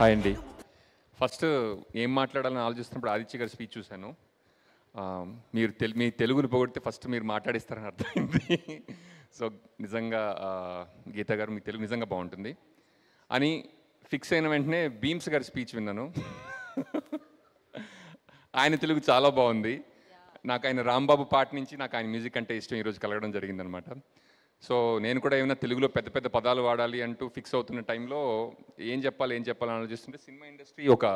hi అండి first ఏం మాట్లాడాలని ఆలోచిస్తున్నప్పుడు ఆదిత్య గారి స్పీచ్ చూశాను మీరు తెలు మీ తెలుగుని పొగొడితే ఫస్ట్ మీరు మాట్లాడిస్తారని అర్థమైంది సో నిజంగా గీత గారు మీ తెలుగు నిజంగా బాగుంటుంది అని ఫిక్స్ అయిన వెంటనే భీమ్స్ గారి స్పీచ్ విన్నాను ఆయన తెలుగు చాలా బాగుంది నాకు ఆయన రాంబాబు పాట నుంచి నాకు ఆయన మ్యూజిక్ అంటే ఇష్టం ఈరోజు కలగడం జరిగిందనమాట సో నేను కూడా ఏమైనా తెలుగులో పెద్ద పెద్ద పదాలు వాడాలి అంటూ ఫిక్స్ అవుతున్న టైంలో ఏం చెప్పాలి ఏం చెప్పాలని ఆలోచిస్తుంటే సినిమా ఇండస్ట్రీ ఒక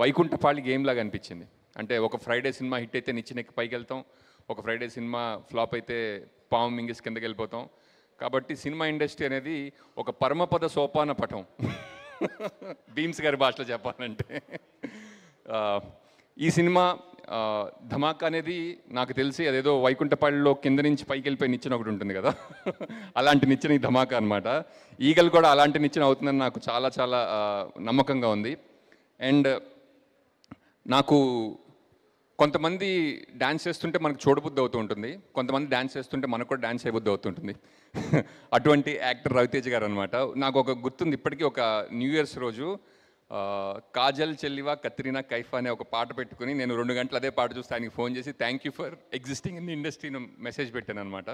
వైకుంఠపాళి గేమ్ లాగా అనిపించింది అంటే ఒక ఫ్రైడే సినిమా హిట్ అయితే నిచ్చినెక్కి పైకి వెళ్తాం ఒక ఫ్రైడే సినిమా ఫ్లాప్ అయితే పాము మింగిస్ కిందకి వెళ్ళిపోతాం కాబట్టి సినిమా ఇండస్ట్రీ అనేది ఒక పరమపద సోపాన పటం భీమ్స్ గారి భాషలో చెప్పాలంటే ఈ సినిమా ధమాకా అనేది నాకు తెలిసి అదేదో వైకుంఠపాళ్ళలో కింద నుంచి పైకి వెళ్ళిపోయి నిచ్చిన ఒకటి ఉంటుంది కదా అలాంటి నిచ్చిన ఈ ధమాకా అనమాట ఈగలు కూడా అలాంటి నిచ్చిన అవుతుందని నాకు చాలా చాలా నమ్మకంగా ఉంది అండ్ నాకు కొంతమంది డ్యాన్స్ చేస్తుంటే మనకు చూడబుద్ధి అవుతూ ఉంటుంది కొంతమంది డ్యాన్స్ చేస్తుంటే మనకు కూడా డ్యాన్స్ చేయబుద్ధి అవుతుంటుంది అటువంటి యాక్టర్ రవితేజ్ గారు అనమాట నాకు ఒక గుర్తుంది ఇప్పటికీ ఒక న్యూ ఇయర్స్ రోజు కాజల్ చెల్లివా కత్రినా కైఫా అనే ఒక పాట పెట్టుకుని నేను రెండు గంటలు అదే పాట చూస్తే ఆయనకి ఫోన్ చేసి thank you for existing in industry message పెట్టాను అనమాట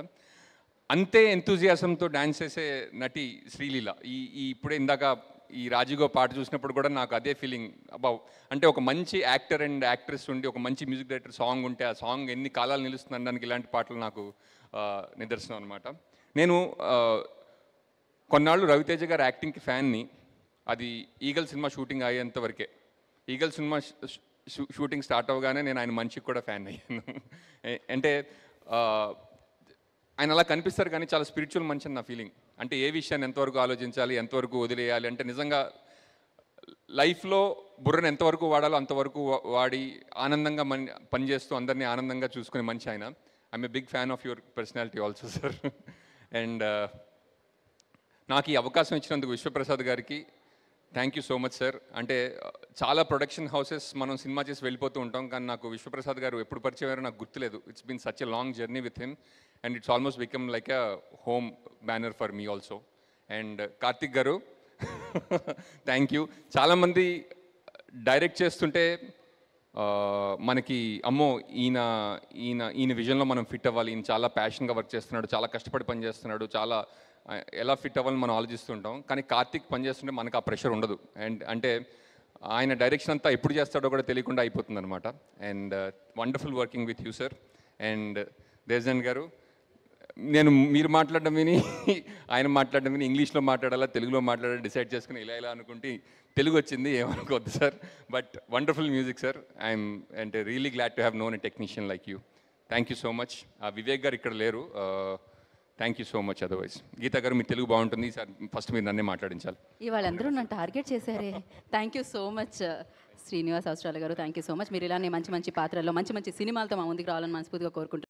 అంతే ఎంతూజియాసంతో డాన్స్ చేసే నటి శ్రీలీల ఈ ఈ ఇప్పుడే ఇందాక ఈ రాజీగో పాట చూసినప్పుడు కూడా నాకు అదే ఫీలింగ్ అబౌ అంటే ఒక మంచి యాక్టర్ అండ్ యాక్ట్రెస్ ఉండి ఒక మంచి మ్యూజిక్ డైరెక్టర్ సాంగ్ ఉంటే ఆ సాంగ్ ఎన్ని కాలాలు నిలుస్తుంది అనడానికి ఇలాంటి పాటలు నాకు నిదర్శనం అనమాట నేను కొన్నాళ్ళు రవితేజ గారు యాక్టింగ్కి ఫ్యాన్ని అది ఈగల్ సినిమా షూటింగ్ అయ్యేంత వరకే ఈగల్ సినిమా షూటింగ్ స్టార్ట్ అవ్వగానే నేను ఆయన మంచికి కూడా ఫ్యాన్ అయ్యాను అంటే ఆయన అలా కనిపిస్తారు కానీ చాలా స్పిరిచువల్ మనిషి అని నా ఫీలింగ్ అంటే ఏ విషయాన్ని ఎంతవరకు ఆలోచించాలి ఎంతవరకు వదిలేయాలి అంటే నిజంగా లైఫ్లో బుర్రను ఎంతవరకు వాడాలో అంతవరకు వాడి ఆనందంగా మన్ పనిచేస్తూ అందరినీ ఆనందంగా చూసుకునే మంచి ఆయన I'm a big fan of your personality also sir and నాకు ఈ అవకాశం ఇచ్చినందుకు విశ్వప్రసాద్ గారికి thank you so much sir అంటే చాలా ప్రొడక్షన్ హౌసెస్ మనం సినిమా చేసి వెళ్ళిపోతూ ఉంటాం కానీ నాకు విశ్వప్రసాద్ గారు ఎప్పుడు పరిచయం నాకు గుర్తులేదు it's been such a long journey with him and it's almost become like a home banner for me also and Karthik garu thank you చాలామంది డైరెక్ట్ చేస్తుంటే uh, మనకి అమ్మో ఈయన ఈయన ఈయన విజన్లో మనం ఫిట్ అవ్వాలి ఈయన చాలా ప్యాషన్గా వర్క్ చేస్తున్నాడు చాలా కష్టపడి పనిచేస్తున్నాడు చాలా ఎలా ఫిట్ అవ్వాలని మనం ఆలోచిస్తుంటాం కానీ కార్తిక్ పనిచేస్తుంటే మనకు ఆ ప్రెషర్ ఉండదు అండ్ అంటే ఆయన డైరెక్షన్ అంతా ఎప్పుడు చేస్తాడో కూడా తెలియకుండా అయిపోతుంది అనమాట and wonderful working with you sir and Deshajan garu నేను మీరు మాట్లాడడం విని ఆయన మాట్లాడడం విని ఇంగ్లీష్లో మాట్లాడాలా తెలుగులో మాట్లాడాలి డిసైడ్ చేసుకుని ఇలా ఇలా అనుకుంటే తెలుగు వచ్చింది ఏమనుకోవద్దు sir but wonderful music sir I'm అంటే really glad to have known a technician like you thank you so much ఆ వివేక్ గారు ఇక్కడ లేరు uh, thank you so much otherwise Geetha garu మీ తెలుగు బాగుంటుంది సార్ ఫస్ట్ మీరు నన్నే మాట్లాడించాలి ఇవాళ అందరూ నన్ను టార్గెట్ చేశారే thank you so much Srinivas Avasarala garu thank you so much మీరు ఇలానే మంచి మంచి పాత్రల్లో మంచి మంచి సినిమాలతో మా ముందుకు రావాలని మనస్ఫూర్తిగా కోరుకుంటున్నాను